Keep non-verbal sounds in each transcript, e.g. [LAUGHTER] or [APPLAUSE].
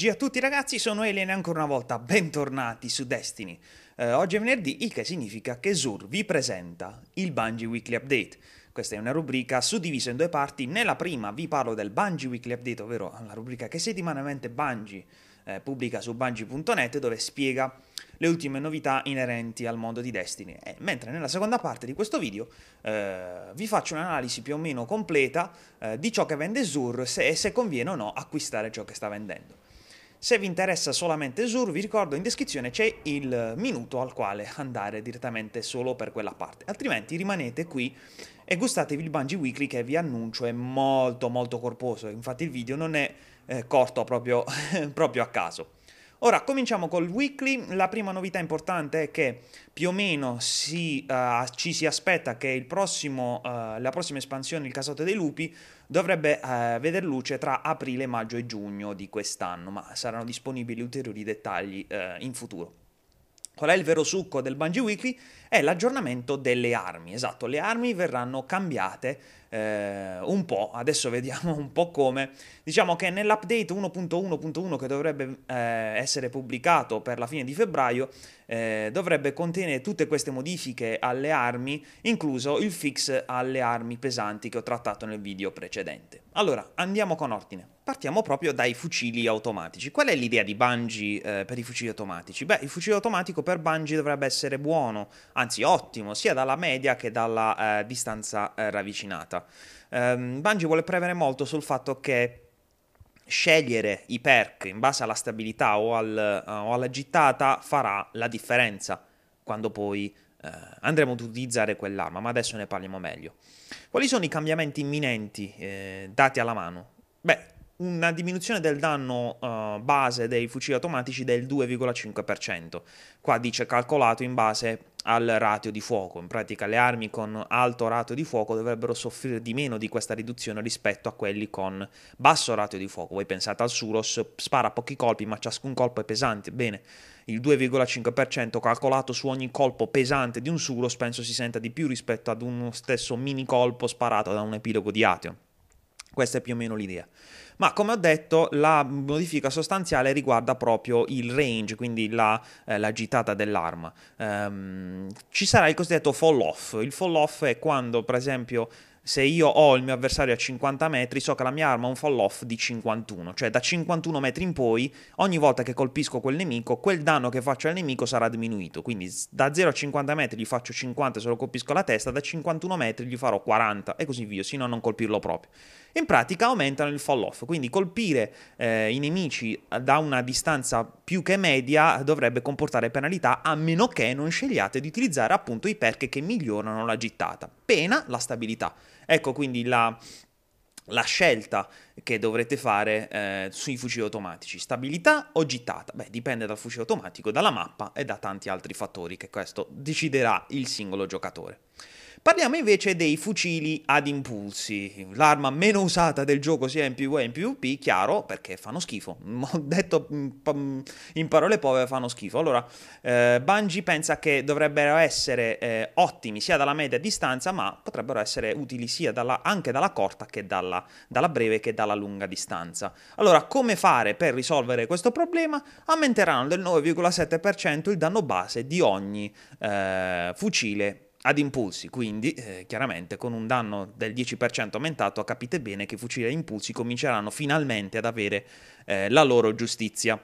GG a tutti ragazzi, sono e ancora una volta, bentornati su Destiny. Eh, oggi è venerdì, il che significa che Zur vi presenta il Bungie Weekly Update. Questa è una rubrica suddivisa in due parti, nella prima vi parlo del Bungie Weekly Update, ovvero la rubrica che settimanalmente Bungie eh, pubblica su bungie.net dove spiega le ultime novità inerenti al mondo di Destiny. Eh, mentre nella seconda parte di questo video eh, vi faccio un'analisi più o meno completa eh, di ciò che vende Zur se, e se conviene o no acquistare ciò che sta vendendo. Se vi interessa solamente Sur, vi ricordo in descrizione c'è il minuto al quale andare direttamente solo per quella parte, altrimenti rimanete qui e gustatevi il Bungie Weekly che vi annuncio è molto molto corposo, infatti il video non è eh, corto proprio, [LAUGHS] proprio a caso. Ora cominciamo col weekly, la prima novità importante è che più o meno si, uh, ci si aspetta che prossimo, uh, la prossima espansione, il casotto dei lupi, dovrebbe uh, veder luce tra aprile, maggio e giugno di quest'anno, ma saranno disponibili ulteriori dettagli in futuro. Qual è il vero succo del Bungie Weekly? È l'aggiornamento delle armi. Esatto, le armi verranno cambiate eh, un po', adesso vediamo un po' come. Diciamo che nell'update 1.1.1 che dovrebbe eh, essere pubblicato per la fine di febbraio eh, dovrebbe contenere tutte queste modifiche alle armi, incluso il fix alle armi pesanti che ho trattato nel video precedente. Allora, andiamo con ordine. Partiamo proprio dai fucili automatici. Qual è l'idea di Bungie eh, per i fucili automatici? Beh, il fucile automatico per Bungie dovrebbe essere buono, anzi ottimo, sia dalla media che dalla eh, distanza eh, ravvicinata. Um, Bungie vuole premere molto sul fatto che scegliere i perk in base alla stabilità o, al, uh, o alla gittata farà la differenza quando poi uh, andremo ad utilizzare quell'arma, ma adesso ne parliamo meglio. Quali sono i cambiamenti imminenti eh, dati alla mano? Beh, una diminuzione del danno uh, base dei fucili automatici del 2,5%. Qua dice calcolato in base al ratio di fuoco. In pratica le armi con alto ratio di fuoco dovrebbero soffrire di meno di questa riduzione rispetto a quelli con basso ratio di fuoco. Voi pensate al Suros, spara pochi colpi, ma ciascun colpo è pesante. Bene, il 2,5% calcolato su ogni colpo pesante di un Suros penso si senta di più rispetto ad uno stesso mini colpo sparato da un epilogo di Ateo. Questa è più o meno l'idea. Ma come ho detto, la modifica sostanziale riguarda proprio il range, quindi la, eh, la gittata dell'arma. Um, ci sarà il cosiddetto fall off. Il fall off è quando, per esempio, se io ho il mio avversario a 50 metri, so che la mia arma ha un fall off di 51, cioè da 51 metri in poi, ogni volta che colpisco quel nemico, quel danno che faccio al nemico sarà diminuito. Quindi da 0 a 50 metri gli faccio 50 se lo colpisco la testa, da 51 metri gli farò 40 e così via, sino a non colpirlo proprio. In pratica aumentano il fall off, quindi colpire eh, i nemici eh, da una distanza più che media dovrebbe comportare penalità a meno che non scegliate di utilizzare appunto i perk che migliorano la gittata. Pena la stabilità. Ecco quindi la, la scelta che dovrete fare eh, sui fucili automatici. Stabilità o gittata? Beh, dipende dal fucile automatico, dalla mappa e da tanti altri fattori che questo deciderà il singolo giocatore. Parliamo invece dei fucili ad impulsi, l'arma meno usata del gioco sia in PvE che in PvP, chiaro, perché fanno schifo. [LAUGHS] detto mm, mm, in parole povere fanno schifo. Allora, eh, Bungie pensa che dovrebbero essere eh, ottimi sia dalla media distanza, ma potrebbero essere utili sia dalla, anche dalla corta che dalla, dalla breve che dalla alla lunga distanza. Allora, come fare per risolvere questo problema? Aumenteranno del 9,7% il danno base di ogni eh, fucile ad impulsi, quindi eh, chiaramente con un danno del 10% aumentato capite bene che i fucili ad impulsi cominceranno finalmente ad avere eh, la loro giustizia.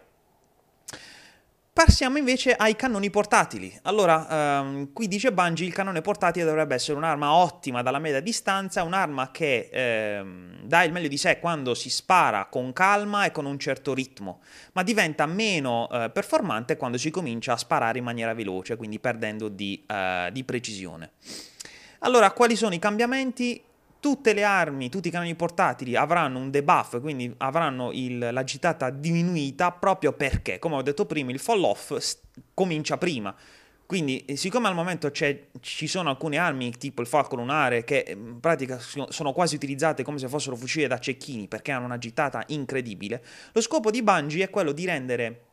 Passiamo invece ai cannoni portatili. Allora, ehm, qui dice Bungie il cannone portatile dovrebbe essere un'arma ottima dalla media distanza, un'arma che ehm, dà il meglio di sé quando si spara con calma e con un certo ritmo, ma diventa meno eh, performante quando si comincia a sparare in maniera veloce, quindi perdendo di, eh, di precisione. Allora, quali sono i cambiamenti? tutte le armi, tutti i canoni portatili avranno un debuff, quindi avranno il, la gittata diminuita proprio perché, come ho detto prima, il fall off st- comincia prima. Quindi, eh, siccome al momento ci sono alcune armi, tipo il falco lunare, che eh, in pratica sono quasi utilizzate come se fossero fucili da cecchini perché hanno una gittata incredibile, lo scopo di Bungie è quello di rendere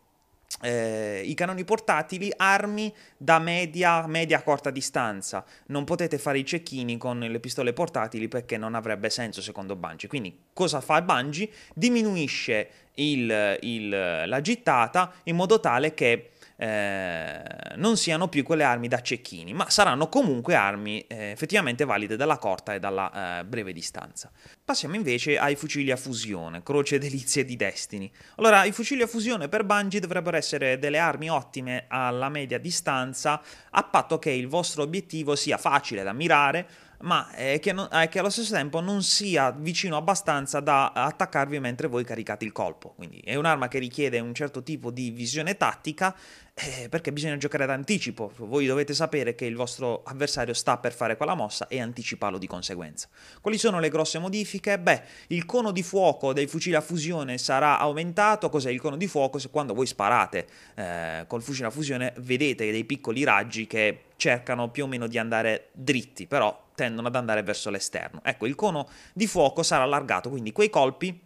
eh, i canoni portatili armi da media, media corta distanza. Non potete fare i cecchini con le pistole portatili perché non avrebbe senso secondo Bungie. Quindi cosa fa Bungie? Diminuisce il, il, la gittata in modo tale che eh, non siano più quelle armi da cecchini, ma saranno comunque armi eh, effettivamente valide dalla corta e dalla eh, breve distanza. Passiamo invece ai fucili a fusione, croce delizie di Destiny. Allora, i fucili a fusione per Bungie dovrebbero essere delle armi ottime alla media distanza, a patto che il vostro obiettivo sia facile da mirare, ma è eh, che, non, è eh, che, allo stesso tempo non sia vicino abbastanza da attaccarvi mentre voi caricate il colpo. Quindi è un'arma che richiede un certo tipo di visione tattica eh, perché bisogna giocare ad anticipo. Voi dovete sapere che il vostro avversario sta per fare quella mossa e anticiparlo di conseguenza. Quali sono le grosse modifiche? Beh, il cono di fuoco dei fucili a fusione sarà aumentato. Cos'è il cono di fuoco? Se quando voi sparate eh, col fucile a fusione vedete dei piccoli raggi che cercano più o meno di andare dritti, però tendono ad andare verso l'esterno. Ecco, il cono di fuoco sarà allargato, quindi quei colpi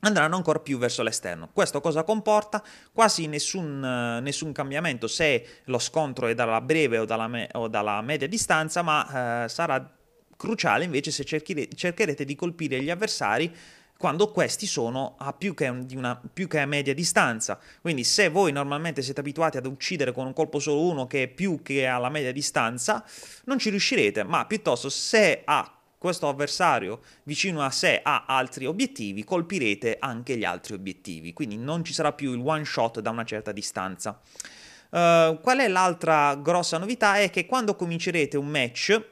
andranno ancora più verso l'esterno. Questo cosa comporta? Quasi nessun, eh, nessun cambiamento se lo scontro è dalla breve o dalla, me- o dalla media distanza, ma eh, sarà cruciale invece se cercherete di colpire gli avversari quando questi sono a più che, una, più che, a media distanza. Quindi se voi normalmente siete abituati ad uccidere con un colpo solo uno che è più che alla media distanza, non ci riuscirete, ma piuttosto se ha questo avversario vicino a sé ha altri obiettivi, colpirete anche gli altri obiettivi, quindi non ci sarà più il one shot da una certa distanza. Uh, qual è l'altra grossa novità? È che quando comincerete un match,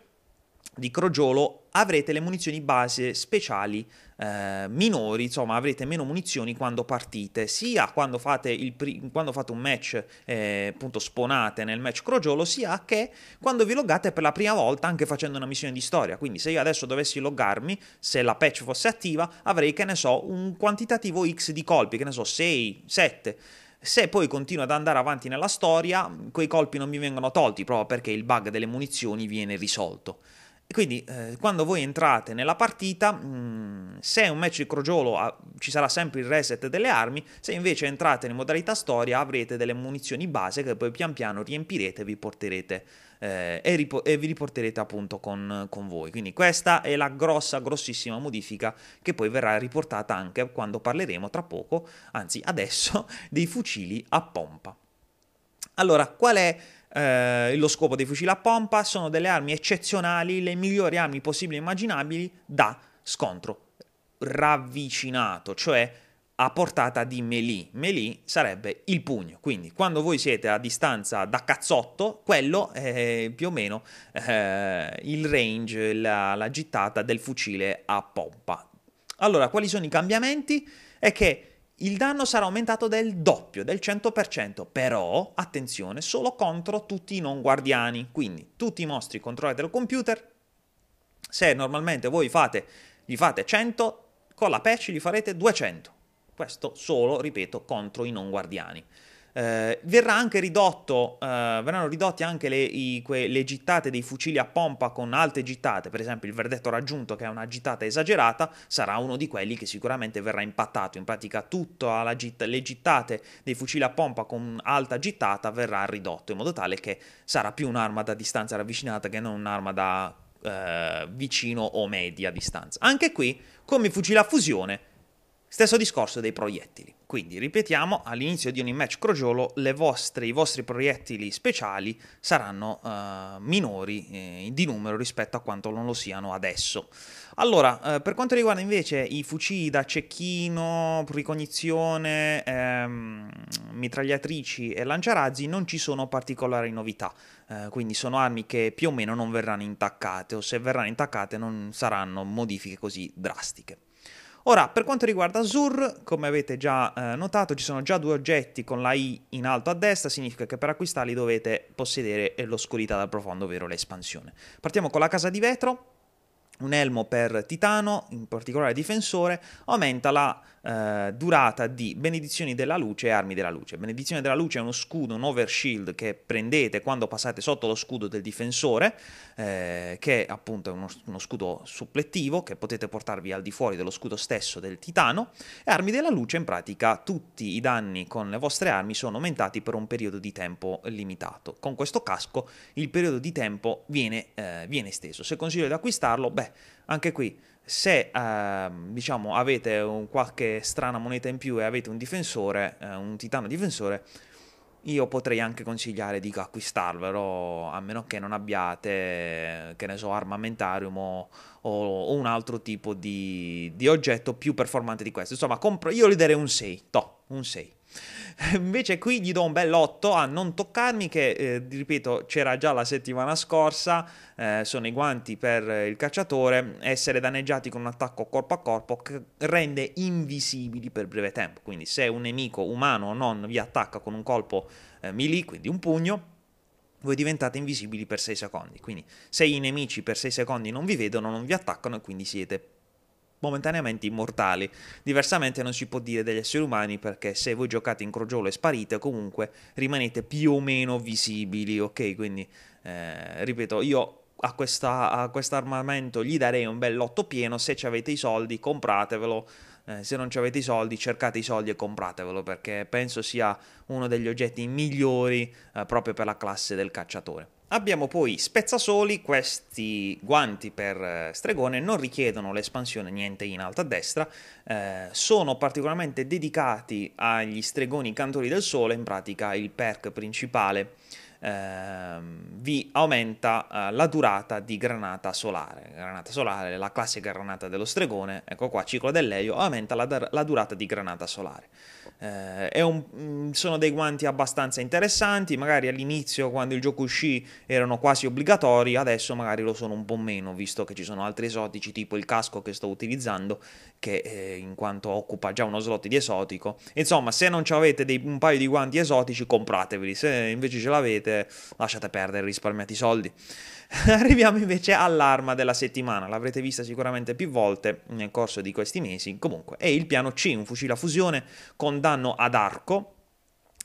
di crogiolo avrete le munizioni base speciali eh, minori, insomma avrete meno munizioni quando partite, sia quando fate, pri- quando fate un match, eh, appunto sponate nel match crogiolo, sia che quando vi loggate per la prima volta anche facendo una missione di storia. Quindi se io adesso dovessi loggarmi, se la patch fosse attiva, avrei, che ne so, un quantitativo X di colpi, che ne so, 6, 7. Se poi continuo ad andare avanti nella storia, quei colpi non mi vengono tolti proprio perché il bug delle munizioni viene risolto quindi eh, quando voi entrate nella partita, mh, mm, se è un match di crogiolo ah, ci sarà sempre il reset delle armi, se invece entrate in modalità storia avrete delle munizioni base che poi pian piano riempirete e vi porterete, eh, e ripo- e vi riporterete appunto con, con voi. Quindi questa è la grossa, grossissima modifica che poi verrà riportata anche quando parleremo tra poco, anzi adesso, [LAUGHS] dei fucili a pompa. Allora, qual è eh, lo scopo dei fucili a pompa sono delle armi eccezionali, le migliori armi possibili e immaginabili da scontro ravvicinato, cioè a portata di melee. Melee sarebbe il pugno, quindi quando voi siete a distanza da cazzotto, quello è più o meno eh, il range, la, la gittata del fucile a pompa. Allora, quali sono i cambiamenti? È che il danno sarà aumentato del doppio, del 100%, però, attenzione, solo contro tutti i non guardiani, quindi tutti i mostri controllati dal computer, se normalmente voi fate, gli fate 100, con la patch gli farete 200, questo solo, ripeto, contro i non guardiani. Eh, ridotto, eh, verranno ridotti anche le, i, que, le, gittate dei fucili a pompa con alte gittate, per esempio il verdetto raggiunto che è una gittata esagerata, sarà uno di quelli che sicuramente verrà impattato, in pratica tutte gitt- le gittate dei fucili a pompa con alta gittata verrà ridotto, in modo tale che sarà più un'arma da distanza ravvicinata che non un'arma da eh, vicino o media distanza. Anche qui, come fucile a fusione, Stesso discorso dei proiettili. Quindi ripetiamo, all'inizio di ogni match crogiolo vostre, i vostri proiettili speciali saranno eh, minori eh, di numero rispetto a quanto non lo siano adesso. Allora, eh, per quanto riguarda invece i fucili da cecchino, ricognizione, ehm, mitragliatrici e lanciarazzi non ci sono particolari novità, eh, quindi sono armi che più o meno non verranno intaccate o se verranno intaccate non saranno modifiche così drastiche. Ora, per quanto riguarda Azure, come avete già eh, notato, ci sono già due oggetti con la I in alto a destra, significa che per acquistarli dovete possedere l'oscurità dal profondo, ovvero l'espansione. Partiamo con la casa di vetro, un elmo per titano, in particolare difensore, aumenta la eh, durata di Benedizioni della Luce e Armi della Luce. Benedizione della Luce è uno scudo, un overshield che prendete quando passate sotto lo scudo del difensore, eh, che è appunto è uno, uno, scudo supplettivo che potete portarvi al di fuori dello scudo stesso del titano. E Armi della Luce in pratica tutti i danni con le vostre armi sono aumentati per un periodo di tempo limitato. Con questo casco il periodo di tempo viene, eh, viene esteso. Se consiglio di acquistarlo, beh, anche qui se eh, diciamo, avete qualche strana moneta in più e avete un difensore, eh, un titano difensore, io potrei anche consigliare di acquistarvelo a meno che non abbiate, che ne so, armamentarium o, o un altro tipo di, di, oggetto più performante di questo. Insomma, compro, io gli darei un 6, to, un 6. Invece qui gli do un bel 8 a non toccarmi che, eh, ripeto, c'era già la settimana scorsa, eh, sono i guanti per eh, il cacciatore, essere danneggiati con un attacco corpo a corpo che rende invisibili per breve tempo. Quindi se un nemico umano o non vi attacca con un colpo eh, melee, quindi un pugno, voi diventate invisibili per 6 secondi. Quindi se i nemici per 6 secondi non vi vedono, non vi attaccano e quindi siete momentaneamente immortali. Diversamente non si può dire degli esseri umani perché se voi giocate in crogiolo e sparite comunque rimanete più o meno visibili, ok? Quindi, eh, ripeto, io a, questo armamento gli darei un bel lotto pieno, se avete i soldi compratevelo, eh, se non avete i soldi cercate i soldi e compratevelo perché penso sia uno degli oggetti migliori eh, proprio per la classe del cacciatore. Abbiamo poi spezzasoli, questi guanti per eh, stregone non richiedono l'espansione niente in alto a destra, eh, sono particolarmente dedicati agli stregoni cantori del sole, in pratica il perk principale eh, vi aumenta eh, la durata di granata solare. Granata solare, la classica granata dello stregone, ecco qua, ciclo dell'elio, aumenta la, la durata di granata solare. Eh, un, mm, sono dei guanti abbastanza interessanti, magari all'inizio quando il gioco uscì erano quasi obbligatori, adesso magari lo sono un po' meno, visto che ci sono altri esotici tipo il casco che sto utilizzando, che eh, in quanto occupa già uno slot di esotico. Insomma, se non avete dei, un paio di guanti esotici comprateveli, se invece ce l'avete lasciate perdere, risparmiate i soldi. [LAUGHS] Arriviamo invece all'arma della settimana, l'avrete vista sicuramente più volte nel corso di questi mesi, comunque è il piano C, un fucile a fusione con danno ad arco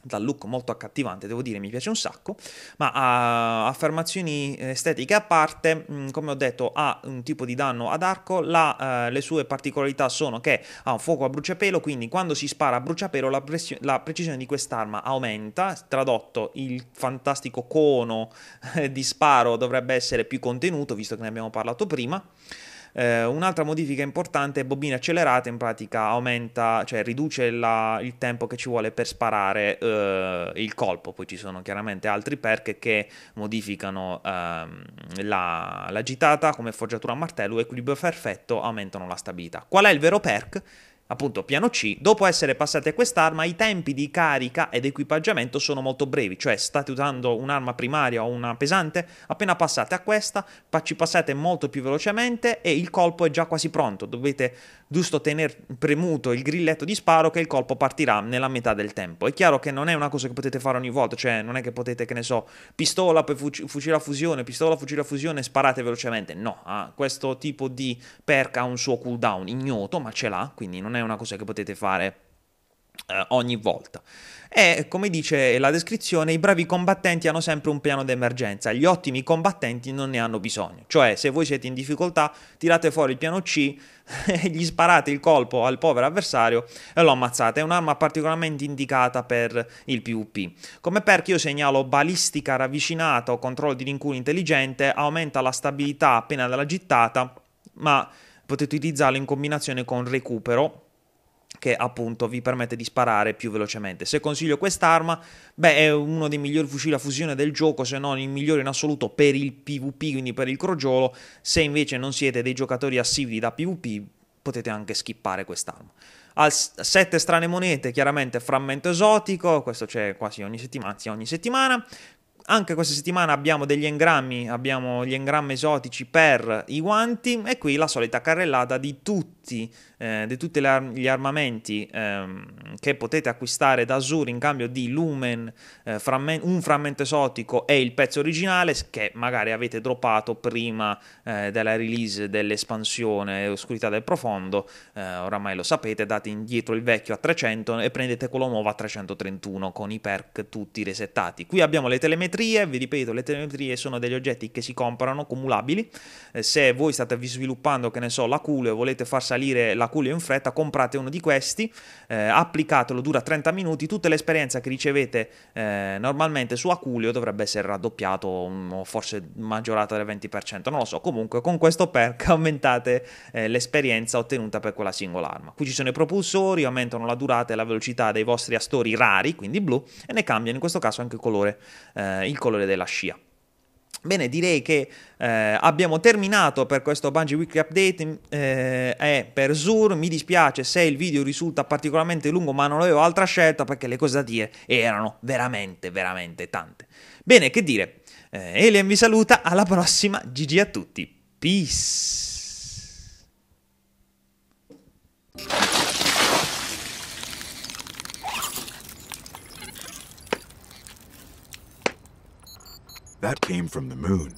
dal look molto accattivante, devo dire, mi piace un sacco, ma uh, affermazioni estetiche a parte, mm, come ho detto, ha un tipo di danno ad arco, la, uh, le sue particolarità sono che ha un fuoco a bruciapelo, quindi quando si spara a bruciapelo la, presi- la precisione di quest'arma aumenta, tradotto il fantastico cono [LAUGHS] di sparo dovrebbe essere più contenuto, visto che ne abbiamo parlato prima. Eh, un'altra modifica importante è bobina accelerata, in pratica aumenta, cioè riduce la, il tempo che ci vuole per sparare eh, il colpo, poi ci sono chiaramente altri perk che modificano ehm, la, la, gitata come foggiatura a martello, equilibrio perfetto, aumentano la stabilità. Qual è il vero perk? appunto piano C, dopo essere passati a quest'arma i tempi di carica ed equipaggiamento sono molto brevi, cioè state usando un'arma primaria o una pesante, appena passate a questa ci passate molto più velocemente e il colpo è già quasi pronto, dovete giusto tenere premuto il grilletto di sparo che il colpo partirà nella metà del tempo. È chiaro che non è una cosa che potete fare ogni volta, cioè non è che potete, che ne so, pistola, poi fucile a fusione, pistola, fucile a fusione, sparate velocemente, no, ah, questo tipo di perca ha un suo cooldown ignoto, ma ce l'ha, quindi non è è una cosa che potete fare eh, ogni volta. E come dice la descrizione, i bravi combattenti hanno sempre un piano d'emergenza, gli ottimi combattenti non ne hanno bisogno. Cioè, se voi siete in difficoltà, tirate fuori il piano C, [LAUGHS] gli sparate il colpo al povero avversario e lo ammazzate. È un'arma particolarmente indicata per il PvP. Come perk io segnalo balistica ravvicinata o controllo di rinculo intelligente, aumenta la stabilità appena dalla gittata, ma potete utilizzarlo in combinazione con recupero che appunto vi permette di sparare più velocemente. Se consiglio quest'arma, beh, è uno dei migliori fucili a fusione del gioco, se non il migliore in assoluto per il PvP, quindi per il crogiolo. Se invece non siete dei giocatori assivi da PvP, potete anche skippare quest'arma. Al 7 strane monete, chiaramente frammento esotico, questo c'è quasi ogni settimana, anzi ogni settimana anche questa settimana abbiamo degli engrammi, abbiamo gli engrammi esotici per i guanti e qui la solita carrellata di tutti, eh, di tutti gli armamenti ehm, che potete acquistare da Azur in cambio di Lumen, eh, frammen- un frammento esotico e il pezzo originale che magari avete droppato prima eh, della release dell'espansione Oscurità del Profondo, eh, oramai lo sapete, date indietro il vecchio a 300 e prendete quello nuovo a 331 con i perk tutti resettati. Qui abbiamo le telemetrie telemetrie, vi ripeto, le telemetrie sono degli oggetti che si comprano cumulabili. Eh, se voi state sviluppando, che ne so, la Culeo e volete far salire la Culeo in fretta, comprate uno di questi, eh, applicatelo, dura 30 minuti, tutta l'esperienza che ricevete eh, normalmente su Aculeo dovrebbe essere raddoppiato mm, o forse maggiorata del 20%, non lo so, comunque con questo perk [LAUGHS] aumentate eh, l'esperienza ottenuta per quella singola arma. Qui ci sono i propulsori, aumentano la durata e la velocità dei vostri astori rari, quindi blu, e ne cambiano in questo caso anche il colore eh, il colore della scia. Bene, direi che eh, abbiamo terminato per questo Bungie Weekly Update mm, eh, e per Zur. Mi dispiace se il video risulta particolarmente lungo, ma non avevo altra scelta perché le cose da dire erano veramente, veramente tante. Bene, che dire, eh, Elian vi saluta, alla prossima, GG a tutti, peace! That came from the moon.